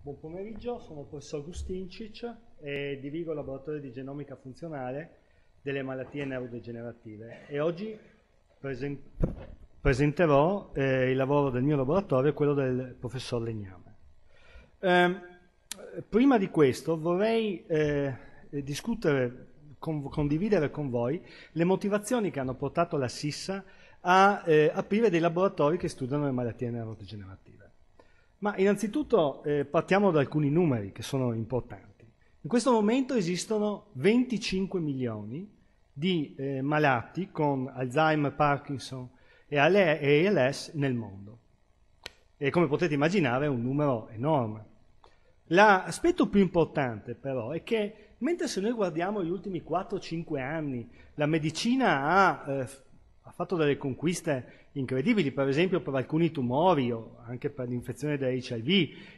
Buon pomeriggio, sono il professor Gustincic e dirigo il laboratorio di genomica funzionale delle malattie neurodegenerative e oggi presen presenterò eh, il lavoro del mio laboratorio e quello del professor Legname. Eh, prima di questo vorrei eh, discutere, con, condividere con voi le motivazioni che hanno portato la SISSA a eh, aprire dei laboratori che studiano le malattie neurodegenerative. Ma innanzitutto eh, partiamo da alcuni numeri che sono importanti. In questo momento esistono 25 milioni di eh, malati con Alzheimer, Parkinson e ALS nel mondo. E come potete immaginare è un numero enorme. L'aspetto più importante però è che mentre se noi guardiamo gli ultimi 4-5 anni la medicina ha eh, ha fatto delle conquiste incredibili, per esempio per alcuni tumori o anche per l'infezione da HIV,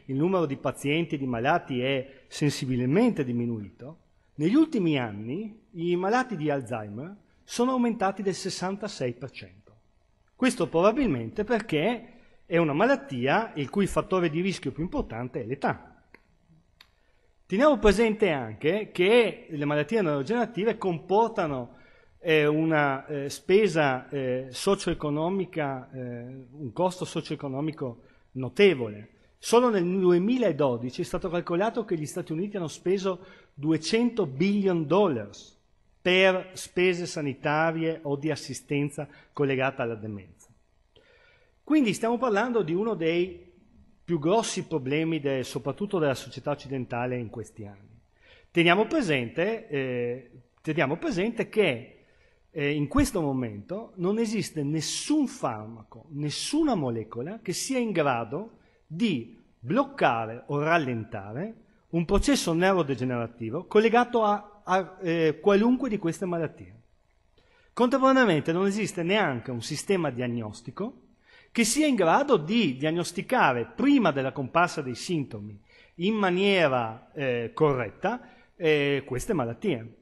il numero di pazienti, e di malati è sensibilmente diminuito. Negli ultimi anni i malati di Alzheimer sono aumentati del 66%. Questo probabilmente perché è una malattia il cui fattore di rischio più importante è l'età. Teniamo presente anche che le malattie neurogenerative comportano è una eh, spesa eh, socio-economica, eh, un costo socio-economico notevole. Solo nel 2012 è stato calcolato che gli Stati Uniti hanno speso 200 billion dollars per spese sanitarie o di assistenza collegata alla demenza. Quindi stiamo parlando di uno dei più grossi problemi de, soprattutto della società occidentale in questi anni. Teniamo presente, eh, teniamo presente che eh, in questo momento non esiste nessun farmaco, nessuna molecola che sia in grado di bloccare o rallentare un processo neurodegenerativo collegato a, a eh, qualunque di queste malattie. Contemporaneamente non esiste neanche un sistema diagnostico che sia in grado di diagnosticare prima della comparsa dei sintomi in maniera eh, corretta eh, queste malattie.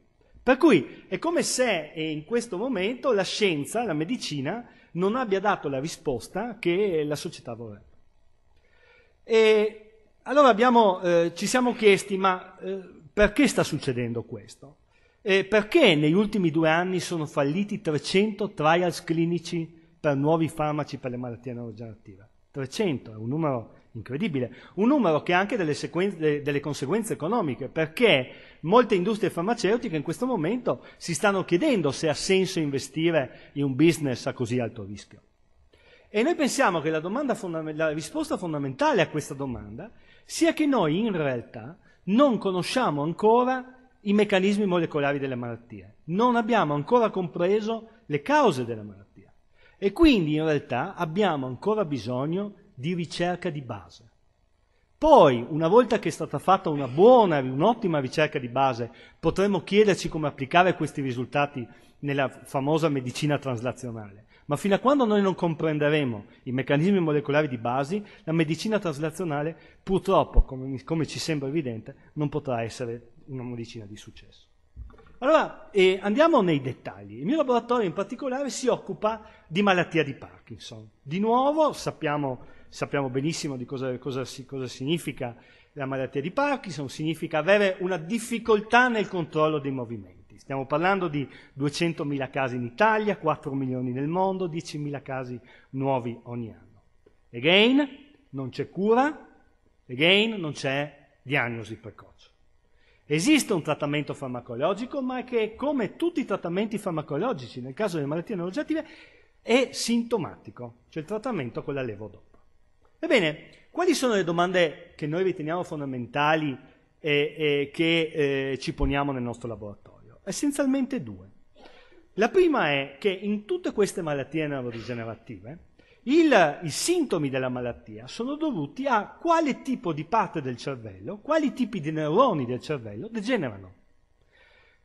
Per cui è come se eh, in questo momento la scienza, la medicina, non abbia dato la risposta che la società vorrebbe. E allora abbiamo, eh, ci siamo chiesti, ma eh, perché sta succedendo questo? Eh, perché negli ultimi due anni sono falliti 300 trials clinici per nuovi farmaci per le malattie neurogenerative? 300 è un numero incredibile, un numero che ha anche delle, sequen- delle conseguenze economiche, perché molte industrie farmaceutiche in questo momento si stanno chiedendo se ha senso investire in un business a così alto rischio. E noi pensiamo che la, fondament- la risposta fondamentale a questa domanda sia che noi in realtà non conosciamo ancora i meccanismi molecolari delle malattie, non abbiamo ancora compreso le cause della malattia e quindi in realtà abbiamo ancora bisogno di ricerca di base. Poi, una volta che è stata fatta una buona, un'ottima ricerca di base, potremo chiederci come applicare questi risultati nella famosa medicina traslazionale. Ma fino a quando noi non comprenderemo i meccanismi molecolari di base, la medicina traslazionale purtroppo, come, come ci sembra evidente, non potrà essere una medicina di successo. Allora, eh, andiamo nei dettagli. Il mio laboratorio in particolare si occupa di malattia di Parkinson. Di nuovo, sappiamo sappiamo benissimo di cosa, cosa, cosa significa la malattia di Parkinson, significa avere una difficoltà nel controllo dei movimenti. Stiamo parlando di 200.000 casi in Italia, 4 milioni nel mondo, 10.000 casi nuovi ogni anno. Again, non c'è cura, again, non c'è diagnosi precoce. Esiste un trattamento farmacologico, ma è che come tutti i trattamenti farmacologici, nel caso delle malattie neurogenitive, è sintomatico, cioè il trattamento con l'allevo dopo. Ebbene, quali sono le domande che noi riteniamo fondamentali e, e che eh, ci poniamo nel nostro laboratorio? Essenzialmente due. La prima è che in tutte queste malattie neurodegenerative il, i sintomi della malattia sono dovuti a quale tipo di parte del cervello, quali tipi di neuroni del cervello degenerano.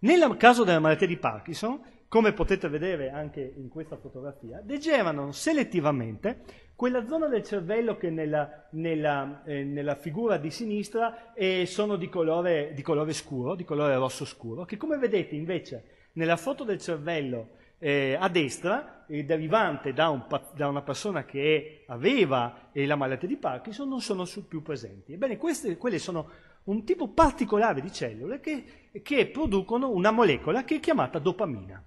Nel caso della malattia di Parkinson come potete vedere anche in questa fotografia, degenerano selettivamente quella zona del cervello che nella, nella, eh, nella figura di sinistra eh, sono di colore, di colore, scuro, di colore rosso scuro, che come vedete invece nella foto del cervello eh, a destra, eh, derivante da, un, da, una persona che aveva eh, la malattia di Parkinson, non sono più presenti. Ebbene, queste, quelle sono un tipo particolare di cellule che, che producono una molecola che è chiamata dopamina.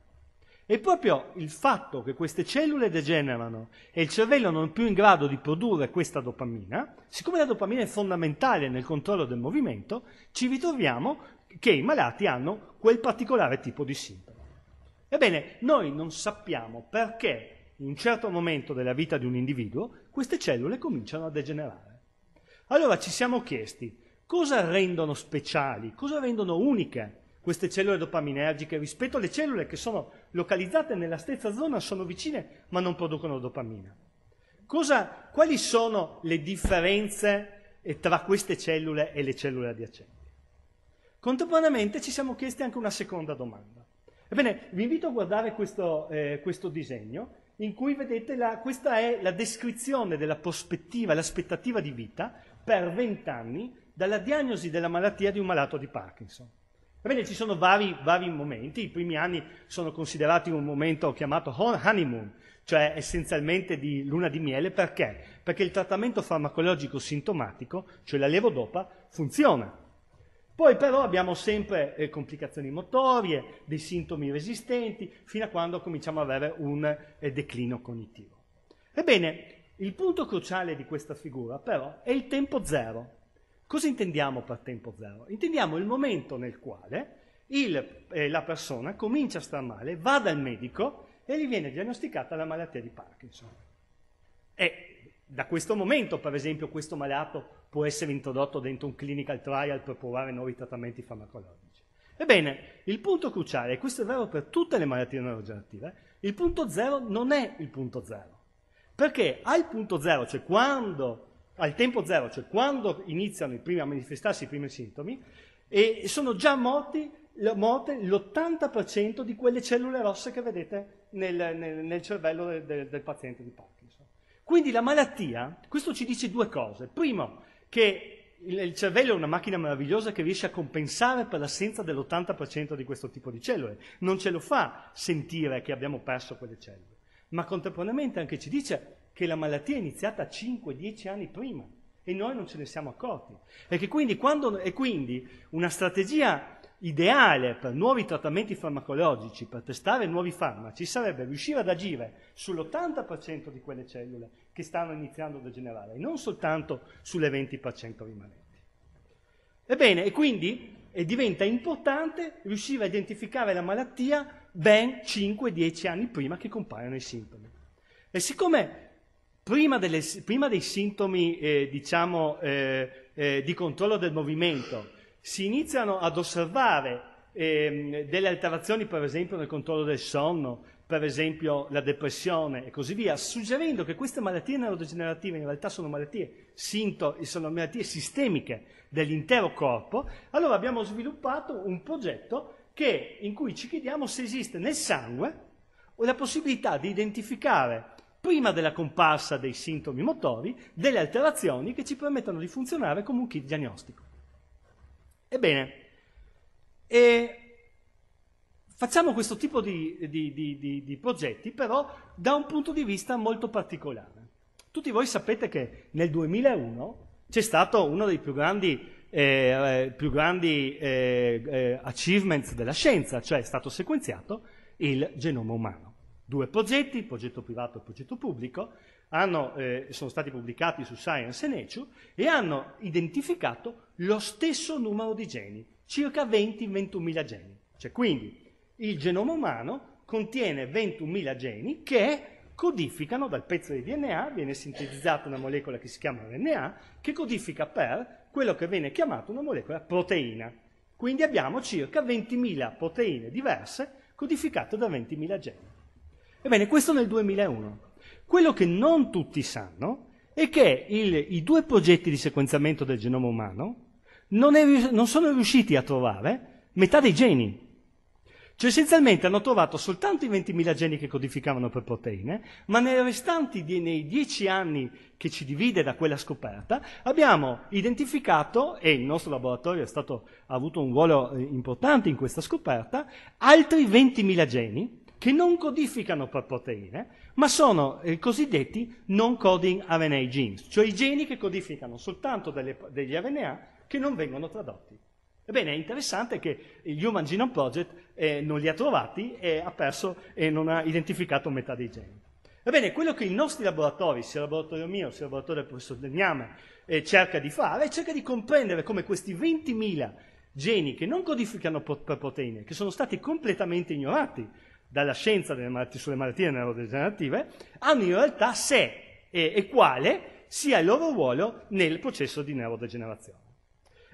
E proprio il fatto che queste cellule degenerano e il cervello non è più in grado di produrre questa dopamina, siccome la dopamina è fondamentale nel controllo del movimento, ci ritroviamo che i malati hanno quel particolare tipo di sintomo. Ebbene, noi non sappiamo perché in un certo momento della vita di un individuo queste cellule cominciano a degenerare. Allora ci siamo chiesti cosa rendono speciali, cosa rendono uniche queste cellule dopaminergiche rispetto alle cellule che sono localizzate nella stessa zona, sono vicine ma non producono dopamina. Cosa, quali sono le differenze eh, tra queste cellule e le cellule adiacenti? Contemporaneamente ci siamo chiesti anche una seconda domanda. Ebbene, vi invito a guardare questo, eh, questo disegno in cui vedete la, questa è la descrizione della prospettiva, l'aspettativa di vita per 20 anni dalla diagnosi della malattia di un malato di Parkinson. Ebbene, ci sono vari, vari momenti, i primi anni sono considerati un momento chiamato honeymoon, cioè essenzialmente di luna di miele, perché? Perché il trattamento farmacologico sintomatico, cioè la levodopa, funziona. Poi però abbiamo sempre eh, complicazioni motorie, dei sintomi resistenti, fino a quando cominciamo ad avere un eh, declino cognitivo. Ebbene, il punto cruciale di questa figura però è il tempo zero. Cosa intendiamo per tempo zero? Intendiamo il momento nel quale il, eh, la persona comincia a star male, va dal medico e gli viene diagnosticata la malattia di Parkinson. E da questo momento, per esempio, questo malato può essere introdotto dentro un clinical trial per provare nuovi trattamenti farmacologici. Ebbene, il punto cruciale, e questo è vero per tutte le malattie neurogenerative, il punto zero non è il punto zero. Perché al punto zero, cioè quando al tempo zero, cioè quando iniziano i primi a manifestarsi i primi sintomi, e sono già morti, morte l'80% di quelle cellule rosse che vedete nel, nel, nel cervello del, del, del paziente di Parkinson. Quindi la malattia, questo ci dice due cose. Primo, che il cervello è una macchina meravigliosa che riesce a compensare per l'assenza dell'80% di questo tipo di cellule. Non ce lo fa sentire che abbiamo perso quelle cellule. Ma contemporaneamente anche ci dice che la malattia è iniziata 5-10 anni prima e noi non ce ne siamo accorti. E, quindi, quando, e quindi una strategia ideale per nuovi trattamenti farmacologici, per testare nuovi farmaci, sarebbe riuscire ad agire sull'80% di quelle cellule che stanno iniziando a degenerare e non soltanto sulle 20% rimanenti. Ebbene, e quindi e diventa importante riuscire a identificare la malattia ben 5-10 anni prima che compaiono i sintomi. E siccome prima, delle, prima dei sintomi eh, diciamo, eh, eh, di controllo del movimento, si iniziano ad osservare ehm, delle alterazioni per esempio nel controllo del sonno, per esempio la depressione e così via, suggerendo che queste malattie neurodegenerative in realtà sono malattie, sintomi, sono malattie sistemiche dell'intero corpo, allora abbiamo sviluppato un progetto che, in cui ci chiediamo se esiste nel sangue la possibilità di identificare prima della comparsa dei sintomi motori, delle alterazioni che ci permettono di funzionare come un kit diagnostico. Ebbene, facciamo questo tipo di, di, di, di progetti però da un punto di vista molto particolare. Tutti voi sapete che nel 2001 c'è stato uno dei più grandi eh, eh più grandi eh, eh, achievements della scienza, cioè è stato sequenziato il genoma umano due progetti, il progetto privato e il progetto pubblico, hanno, eh, sono stati pubblicati su Science e Nature e hanno identificato lo stesso numero di geni, circa 20-21 mila geni. Cioè, quindi il genoma umano contiene 21.000 geni che codificano dal pezzo di DNA, viene sintetizzata una molecola che si chiama RNA, che codifica per quello che viene chiamato una molecola proteina. Quindi abbiamo circa 20.000 proteine diverse codificate da 20.000 geni. Ebbene, questo nel 2001. Quello che non tutti sanno è che il, i due progetti di sequenziamento del genoma umano non, è, non sono riusciti a trovare metà dei geni. Cioè essenzialmente hanno trovato soltanto i 20.000 geni che codificavano per proteine, ma nei restanti, nei 10 anni che ci divide da quella scoperta, abbiamo identificato, e il nostro laboratorio stato, ha avuto un ruolo eh, importante in questa scoperta, altri 20.000 geni che non codificano per proteine, ma sono i eh, cosiddetti non coding RNA genes, cioè i geni che codificano soltanto delle, degli RNA che non vengono tradotti. Ebbene, è interessante che il Human Genome Project eh, non li ha trovati e ha perso e non ha identificato metà dei geni. Ebbene, quello che i nostri laboratori, sia il laboratorio mio, sia il laboratorio del professor Degname, eh, cerca di fare, è cerca di comprendere come questi 20.000 geni che non codificano per proteine, che sono stati completamente ignorati dalla scienza malattie, sulle malattie neurodegenerative, hanno in realtà se e, e quale sia il loro ruolo nel processo di neurodegenerazione.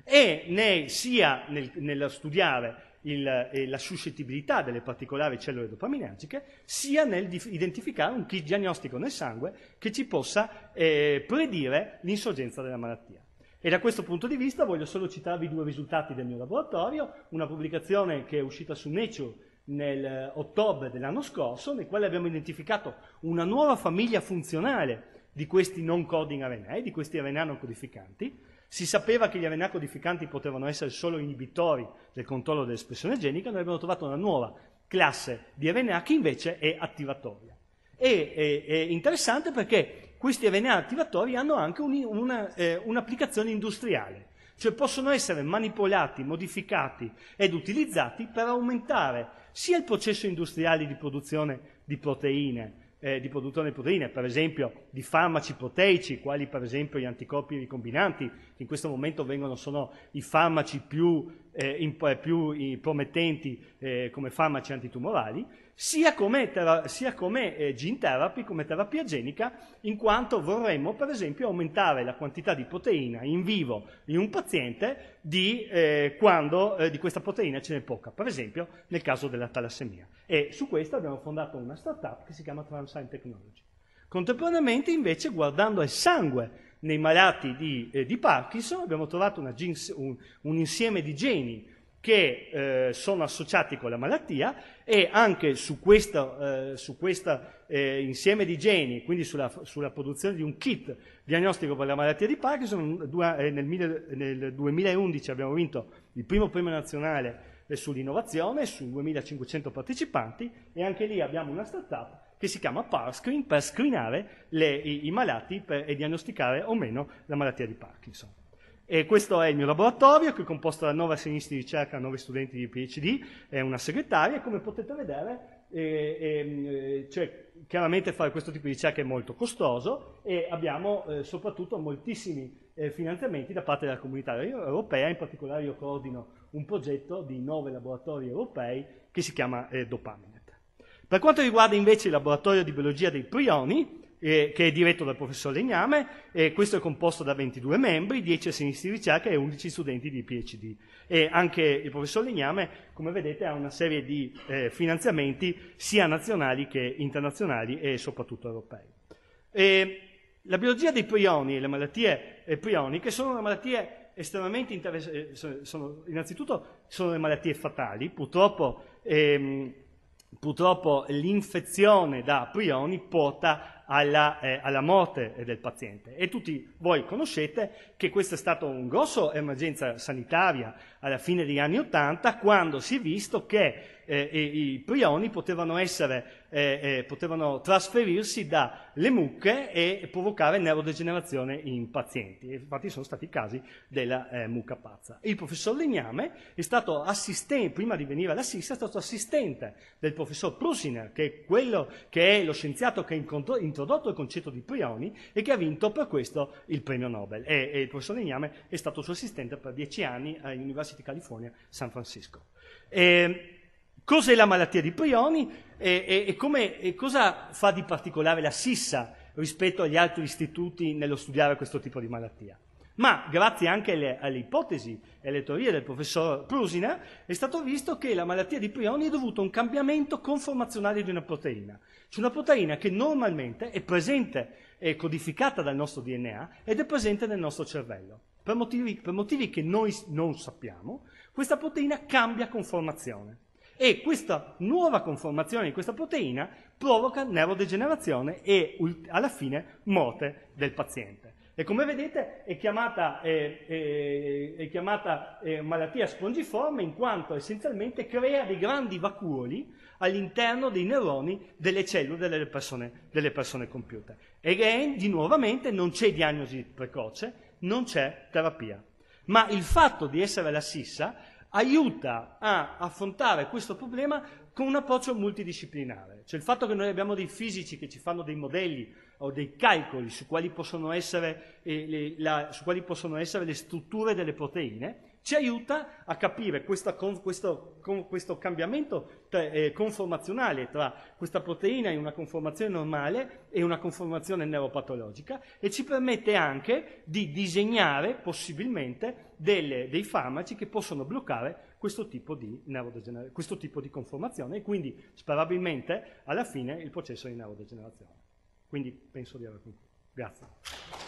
E ne, sia nel, nel studiare il, eh, la suscettibilità delle particolari cellule dopaminergiche, sia nel dif- identificare un kit diagnostico nel sangue che ci possa eh, predire l'insorgenza della malattia. E da questo punto di vista voglio solo citarvi due risultati del mio laboratorio, una pubblicazione che è uscita su Nature nell'ottobre eh, dell'anno scorso, nel quale abbiamo identificato una nuova famiglia funzionale di questi non coding RNA, eh, di questi RNA non codificanti. Si sapeva che gli RNA codificanti potevano essere solo inibitori del controllo dell'espressione genica, noi abbiamo trovato una nuova classe di RNA che invece è attivatoria. E, è, è interessante perché questi RNA attivatori hanno anche un, una, eh, un'applicazione industriale cioè possono essere manipolati, modificati ed utilizzati per aumentare sia il processo industriale di produzione di proteine, eh, di produzione di proteine, per esempio di farmaci proteici, quali per esempio gli anticorpi ricombinanti, che in questo momento vengono, sono i farmaci più, eh, in, più promettenti eh, come farmaci antitumorali, sia come, tera- sia come eh, gene therapy, come terapia genica, in quanto vorremmo per esempio aumentare la quantità di proteina in vivo in un paziente di eh, quando eh, di questa proteina ce n'è poca, per esempio nel caso della talassemia. E su questo abbiamo fondato una startup che si chiama Transign Technology. Contemporaneamente invece guardando al sangue nei malati di, eh, di Parkinson abbiamo trovato una, un, un insieme di geni che eh, sono associati con la malattia e anche su questo eh, eh, insieme di geni, quindi sulla, sulla, produzione di un kit diagnostico per la malattia di Parkinson, due, eh, nel, mille, nel 2011 abbiamo vinto il primo premio nazionale eh, sull'innovazione su 2500 partecipanti e anche lì abbiamo una startup che si chiama ParScreen per screenare le, i, i, malati per, e diagnosticare o meno la malattia di Parkinson. E questo è il mio laboratorio che è composto da 9 assegnisti di ricerca, 9 studenti di PhD e una segretaria. come potete vedere, eh, ehm, eh, cioè, chiaramente fare questo tipo di ricerca è molto costoso e abbiamo eh, soprattutto moltissimi eh, finanziamenti da parte della comunità europea. In particolare io coordino un progetto di 9 laboratori europei che si chiama eh, Dopaminet. Per quanto riguarda invece il laboratorio di biologia dei prioni, eh, che è diretto dal professor Legname, e questo è composto da 22 membri, 10 assistenti di ricerca e 11 studenti di PhD. E anche il professor Legname, come vedete, ha una serie di eh, finanziamenti sia nazionali che internazionali e soprattutto europei. E la biologia dei prioni e le malattie eh, prioniche sono malattie estremamente interessanti, eh, innanzitutto sono le malattie fatali, purtroppo, ehm, purtroppo l'infezione da prioni porta a alla, eh, alla, morte eh, del paziente. E tutti voi conoscete che questa è stata una grossa emergenza sanitaria alla fine degli anni Ottanta, quando si è visto che eh, i prioni potevano, essere, eh, eh, potevano trasferirsi dalle mucche e provocare neurodegenerazione in pazienti. Infatti sono stati i casi della eh, mucca pazza. Il professor Legname è stato assistente, prima di venire alla SIS, è stato assistente del professor Prusiner, che è, quello, che è lo scienziato che ha introdotto il concetto di prioni e che ha vinto per questo il premio Nobel. E, e il professor Legname è stato suo assistente per dieci anni all'Università University California, San Francisco. E, ehm, cos'è la malattia di prioni e, e, e, come, e cosa fa di particolare la SISSA rispetto agli altri istituti nello studiare questo tipo di malattia? Ma grazie anche alle, alle, ipotesi e alle teorie del professor Prusina è stato visto che la malattia di prioni è dovuta a un cambiamento conformazionale di una proteina, C'è una proteina che normalmente è presente e codificata dal nostro DNA ed è presente nel nostro cervello. Per motivi, per motivi che noi non sappiamo, questa proteina cambia conformazione e questa nuova conformazione di questa proteina provoca neurodegenerazione e alla fine morte del paziente. E come vedete è chiamata, eh, eh, è chiamata eh, malattia spongiforme in quanto essenzialmente crea dei grandi vacuoli all'interno dei neuroni delle cellule delle persone, delle persone compiute. E again, di nuovamente, non c'è diagnosi precoce, non c'è terapia. Ma il fatto di essere la sissa aiuta a affrontare questo problema con un approccio multidisciplinare, cioè il fatto che noi abbiamo dei fisici che ci fanno dei modelli o dei calcoli su quali possono essere, eh, le, la, quali possono essere le strutture delle proteine, ci aiuta a capire questa, questo, questo, cambiamento eh, conformazionale tra questa proteina in una conformazione normale e una conformazione neuropatologica e ci permette anche di disegnare possibilmente delle, dei farmaci che possono bloccare questo tipo di, questo tipo di conformazione e quindi sperabilmente alla fine il processo di neurodegenerazione. Quindi penso di aver concluso. Grazie.